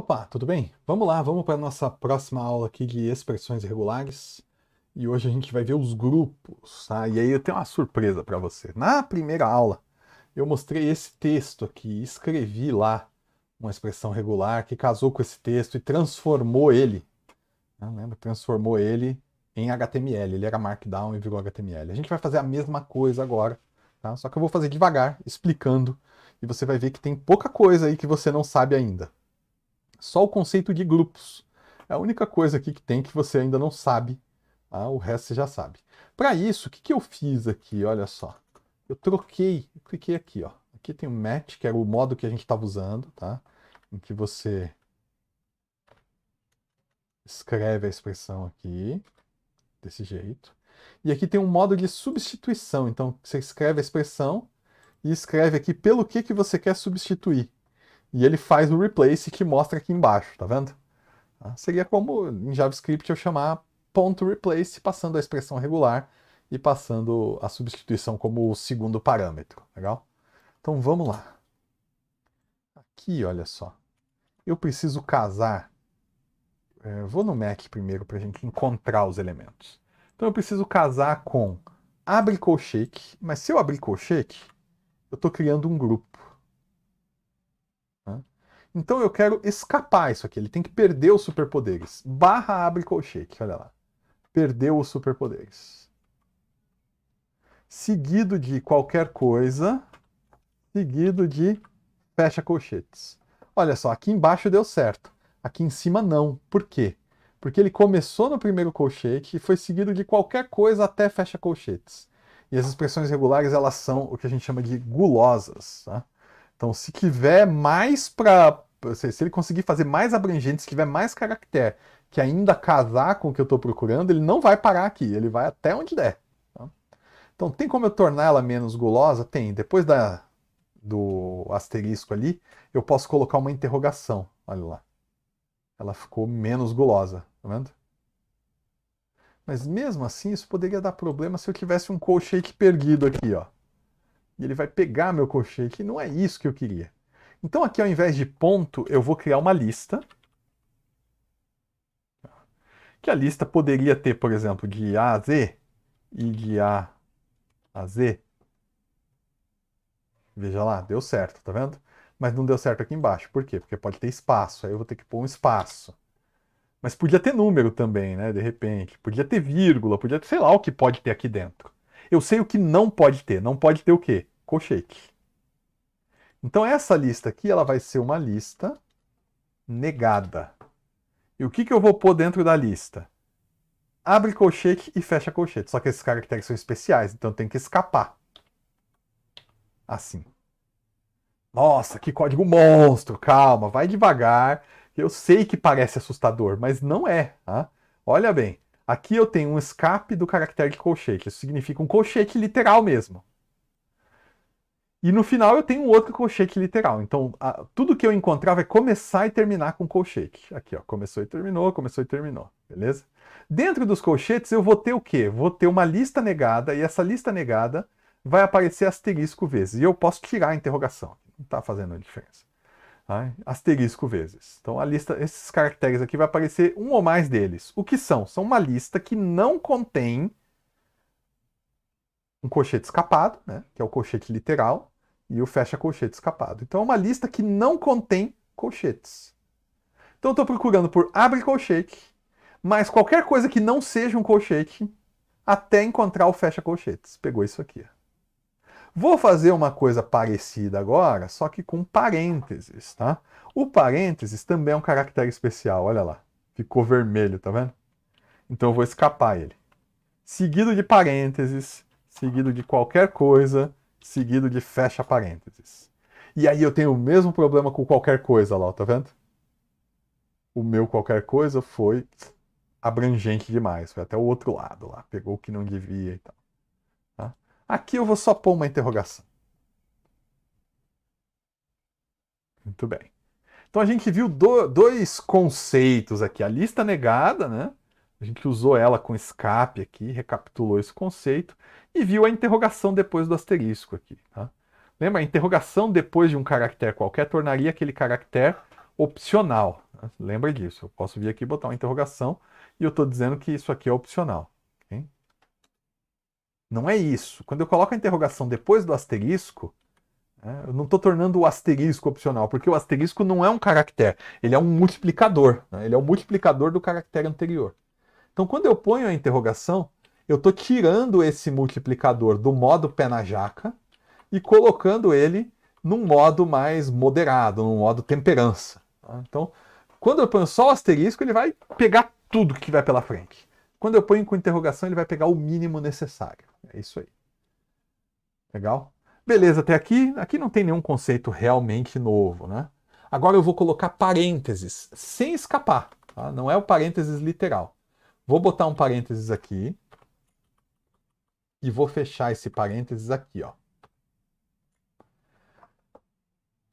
Opa, tudo bem? Vamos lá, vamos para a nossa próxima aula aqui de expressões regulares. E hoje a gente vai ver os grupos, tá? E aí eu tenho uma surpresa para você. Na primeira aula, eu mostrei esse texto aqui, escrevi lá uma expressão regular que casou com esse texto e transformou ele, né? lembra? Transformou ele em HTML. Ele era Markdown e virou HTML. A gente vai fazer a mesma coisa agora, tá? Só que eu vou fazer devagar, explicando, e você vai ver que tem pouca coisa aí que você não sabe ainda. Só o conceito de grupos. É a única coisa aqui que tem que você ainda não sabe. Tá? O resto você já sabe. Para isso, o que, que eu fiz aqui? Olha só. Eu troquei, eu cliquei aqui, ó. Aqui tem o match, que era o modo que a gente estava usando, tá? Em que você escreve a expressão aqui, desse jeito. E aqui tem um modo de substituição, então você escreve a expressão e escreve aqui pelo que, que você quer substituir e ele faz o replace que mostra aqui embaixo, tá vendo? Ah, seria como em JavaScript eu chamar ponto .replace passando a expressão regular e passando a substituição como o segundo parâmetro, legal? Então vamos lá. Aqui, olha só. Eu preciso casar. É, vou no Mac primeiro para a gente encontrar os elementos. Então eu preciso casar com abre colchete. mas se eu abrir colchete, eu estou criando um grupo. Então eu quero escapar isso aqui. Ele tem que perder os superpoderes. Barra abre colchete. olha lá. Perdeu os superpoderes. Seguido de qualquer coisa. Seguido de fecha colchetes. Olha só, aqui embaixo deu certo. Aqui em cima não. Por quê? Porque ele começou no primeiro colchete e foi seguido de qualquer coisa até fecha colchetes. E as expressões regulares, elas são o que a gente chama de gulosas. Tá? Então, se tiver mais para. Se, ele conseguir fazer mais abrangente, se tiver mais caractere que ainda casar com o que eu estou procurando, ele não vai parar aqui, ele vai até onde der. Tá? Então, tem como eu tornar ela menos gulosa? Tem. Depois da, do asterisco ali, eu posso colocar uma interrogação. Olha lá. Ela ficou menos gulosa, tá vendo? Mas mesmo assim, isso poderia dar problema se eu tivesse um shake perdido aqui, ó e ele vai pegar meu colchete, que não é isso que eu queria. Então aqui ao invés de ponto, eu vou criar uma lista, que a lista poderia ter, por exemplo, de A a Z e de A a Z. Veja lá, deu certo, tá vendo? Mas não deu certo aqui embaixo. Por quê? Porque pode ter espaço, aí eu vou ter que pôr um espaço. Mas podia ter número também, né? De repente. Podia ter vírgula, podia ter, sei lá o que pode ter aqui dentro. Eu sei o que não pode ter. Não pode ter o quê? cocheque. Então essa lista aqui ela vai ser uma lista negada. E o que, que eu vou pôr dentro da lista? Abre colchete e fecha colchete. Só que esses caracteres são especiais, então tem que escapar. Assim. Nossa, que código monstro! Calma, vai devagar. Eu sei que parece assustador, mas não é. Tá? Olha bem, aqui eu tenho um escape do caractere de colchete. Isso significa um colchete literal mesmo. E no final eu tenho outro colchete literal. Então, a, tudo que eu encontrar vai é começar e terminar com colchete. Aqui, ó, começou e terminou, começou e terminou, beleza? Dentro dos colchetes eu vou ter o quê? Vou ter uma lista negada e essa lista negada vai aparecer asterisco vezes. E eu posso tirar a interrogação. Não está fazendo diferença. Tá? Asterisco vezes. Então a lista, esses caracteres aqui vai aparecer um ou mais deles. O que são? São uma lista que não contém um colchete escapado, né, que é o colchete literal, e o fecha colchete escapado. Então é uma lista que não contém colchetes. Então eu estou procurando por abre colchete, mas qualquer coisa que não seja um colchete, até encontrar o fecha colchetes. Pegou isso aqui. Vou fazer uma coisa parecida agora, só que com parênteses, tá? O parênteses também é um caractere especial, olha lá. Ficou vermelho, tá vendo? Então eu vou escapar ele. Seguido de parênteses, seguido de qualquer coisa, seguido de fecha parênteses. E aí eu tenho o mesmo problema com qualquer coisa lá, tá vendo? O meu qualquer coisa foi abrangente demais, foi até o outro lado lá, pegou o que não devia e tal. Tá? Aqui eu vou só pôr uma interrogação. Muito bem. Então a gente viu do, dois conceitos aqui, a lista negada, né? A gente usou ela com escape aqui, recapitulou esse conceito e viu a interrogação depois do asterisco aqui. Tá? Lembra? A interrogação depois de um caractere qualquer tornaria aquele caractere opcional. Tá? Lembra disso. Eu posso vir aqui e botar uma interrogação e eu estou dizendo que isso aqui é opcional. Okay? Não é isso. Quando eu coloco a interrogação depois do asterisco, né, eu não estou tornando o asterisco opcional, porque o asterisco não é um caractere, ele é um multiplicador. Né? Ele é o um multiplicador do caractere anterior. Então, quando eu ponho a interrogação, eu estou tirando esse multiplicador do modo pé na jaca e colocando ele num modo mais moderado, num modo temperança. Tá? Então, quando eu ponho só o asterisco, ele vai pegar tudo que vai pela frente. Quando eu ponho com interrogação, ele vai pegar o mínimo necessário. É isso aí. Legal? Beleza, até aqui. Aqui não tem nenhum conceito realmente novo, né? Agora eu vou colocar parênteses, sem escapar. Tá? Não é o parênteses literal. Vou botar um parênteses aqui. E vou fechar esse parênteses aqui, ó.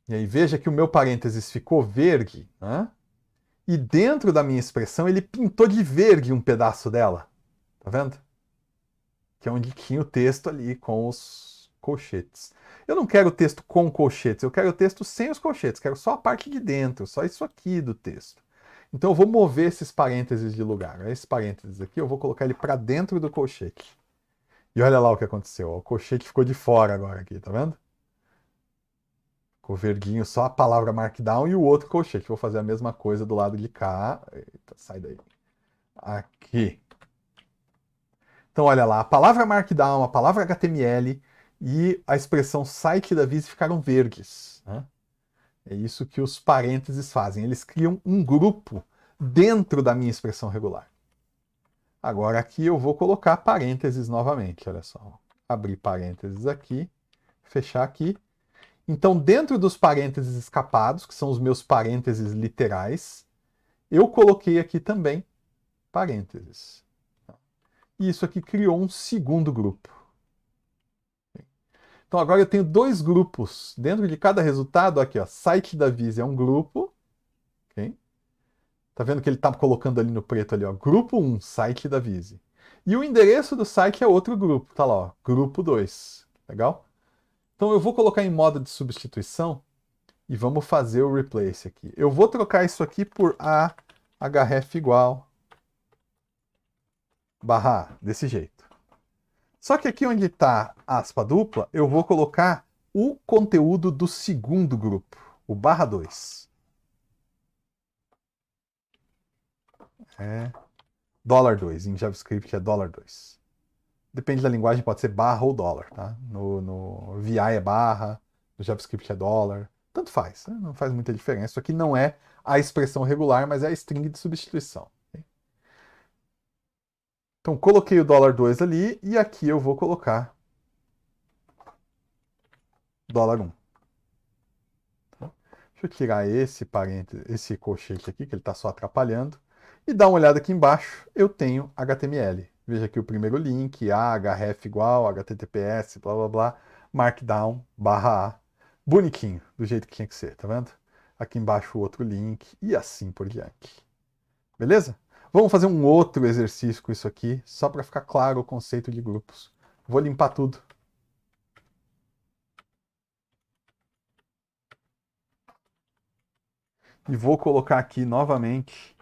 E aí veja que o meu parênteses ficou verde, né? E dentro da minha expressão ele pintou de verde um pedaço dela. Tá vendo? Que é onde tinha o texto ali com os colchetes. Eu não quero o texto com colchetes, eu quero o texto sem os colchetes, quero só a parte de dentro, só isso aqui do texto. Então eu vou mover esses parênteses de lugar. É esse parênteses aqui eu vou colocar ele para dentro do colchete. E olha lá o que aconteceu. O colchete ficou de fora agora aqui, tá vendo? Ficou verdinho só a palavra markdown e o outro colchete. Vou fazer a mesma coisa do lado de cá. Eita, sai daí. Aqui. Então olha lá, a palavra markdown, a palavra HTML e a expressão site da Viz ficaram verdes. Né? É isso que os parênteses fazem. Eles criam um grupo dentro da minha expressão regular. Agora aqui eu vou colocar parênteses novamente, olha só. Abrir parênteses aqui, fechar aqui. Então, dentro dos parênteses escapados, que são os meus parênteses literais, eu coloquei aqui também parênteses. E isso aqui criou um segundo grupo. Então agora eu tenho dois grupos. Dentro de cada resultado, aqui, ó, site da Visa é um grupo. Okay? Tá vendo que ele tá colocando ali no preto ali, ó, grupo 1, site da Visa. E o endereço do site é outro grupo, tá lá, ó, grupo 2. Legal? Então eu vou colocar em modo de substituição e vamos fazer o replace aqui. Eu vou trocar isso aqui por a href igual barra desse jeito. Só que aqui onde está a aspa dupla, eu vou colocar o conteúdo do segundo grupo, o barra 2. É dólar 2, em JavaScript é dólar 2. Depende da linguagem, pode ser barra ou dólar, tá? No, no VI é barra, no JavaScript é dólar, tanto faz, né? não faz muita diferença. Isso aqui não é a expressão regular, mas é a string de substituição. Então, coloquei o dólar 2 ali e aqui eu vou colocar dólar 1. Deixa eu tirar esse parênteses, esse colchete aqui, que ele está só atrapalhando. E dá uma olhada aqui embaixo, eu tenho HTML. Veja aqui o primeiro link, a, href igual, https, blá blá blá, markdown, barra a. Bonitinho, do jeito que tinha que ser, tá vendo? Aqui embaixo o outro link e assim por diante. Beleza? Vamos fazer um outro exercício com isso aqui, só para ficar claro o conceito de grupos. Vou limpar tudo. E vou colocar aqui novamente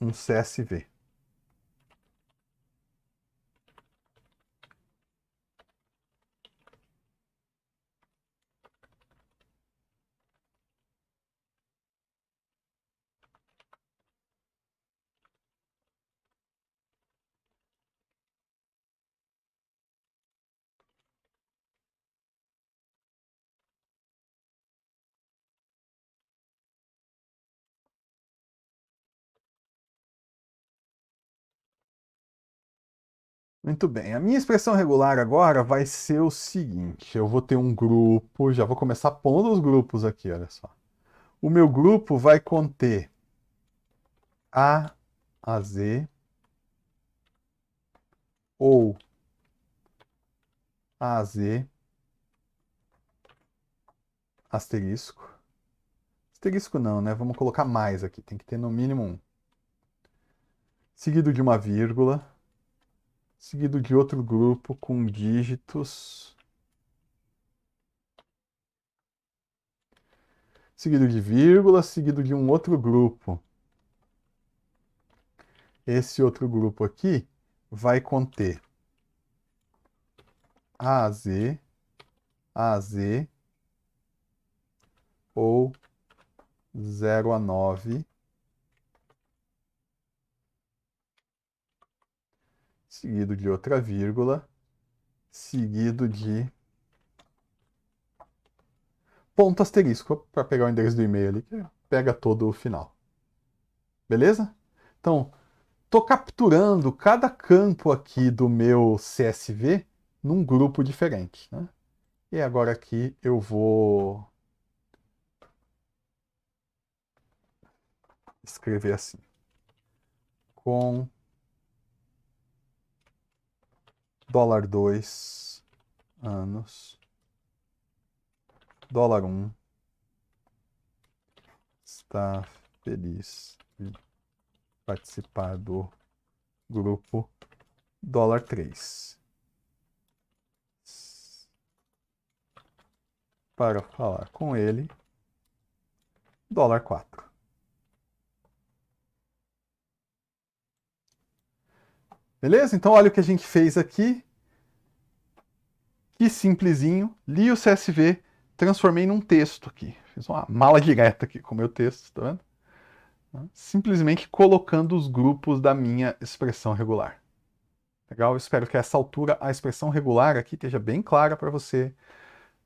um CSV. Muito bem, a minha expressão regular agora vai ser o seguinte: eu vou ter um grupo, já vou começar pondo os grupos aqui, olha só. O meu grupo vai conter A a Z ou A a Z asterisco. Asterisco não, né? Vamos colocar mais aqui, tem que ter no mínimo um. Seguido de uma vírgula seguido de outro grupo com dígitos, seguido de vírgula, seguido de um outro grupo. Esse outro grupo aqui vai conter AZ, AZ ou 0 a 9 seguido de outra vírgula, seguido de ponto asterisco para pegar o endereço do e-mail ali, que pega todo o final. Beleza? Então, estou capturando cada campo aqui do meu CSV num grupo diferente. Né? E agora aqui eu vou escrever assim. Com dólar 2 anos, dólar 1 um, está feliz de participar do grupo dólar 3. Para falar com ele, dólar 4. Beleza? Então olha o que a gente fez aqui que simplesinho, li o CSV, transformei num texto aqui. Fiz uma mala direta aqui com o meu texto, tá vendo? Né? Simplesmente colocando os grupos da minha expressão regular. Legal? Eu espero que a essa altura a expressão regular aqui esteja bem clara para você.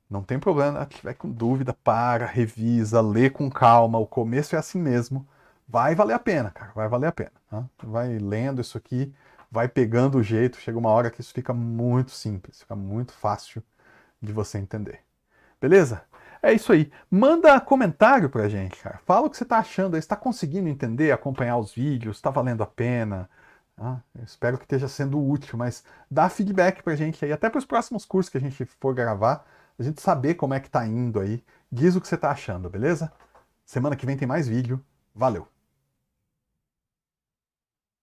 Não tem problema, se tiver com dúvida, para, revisa, lê com calma, o começo é assim mesmo. Vai valer a pena, cara, vai valer a pena. Tá? Vai lendo isso aqui, vai pegando o jeito, chega uma hora que isso fica muito simples, fica muito fácil de você entender. Beleza? É isso aí. Manda comentário pra gente, cara. Fala o que você tá achando aí. Você tá conseguindo entender, acompanhar os vídeos? Tá valendo a pena? Ah, espero que esteja sendo útil, mas dá feedback pra gente aí, até para os próximos cursos que a gente for gravar, a gente saber como é que tá indo aí. Diz o que você tá achando, beleza? Semana que vem tem mais vídeo. Valeu!